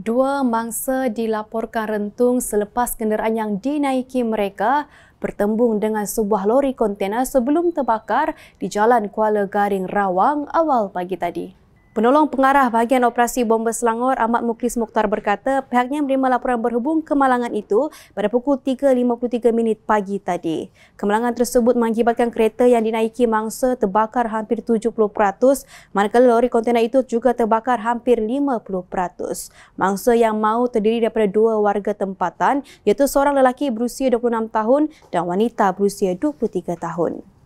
Dua mangsa dilaporkan rentung selepas kenderaan yang dinaiki mereka bertembung dengan sebuah lori kontena sebelum terbakar di Jalan Kuala Garing Rawang awal pagi tadi. Penolong pengarah bahagian operasi bomba Selangor Ahmad Muklis Mukhtar berkata pihaknya menerima laporan berhubung kemalangan itu pada pukul 3.53 minit pagi tadi. Kemalangan tersebut mengakibatkan kereta yang dinaiki mangsa terbakar hampir 70% manakala lori kontena itu juga terbakar hampir 50%. Mangsa yang mau terdiri daripada dua warga tempatan iaitu seorang lelaki berusia 26 tahun dan wanita berusia 23 tahun.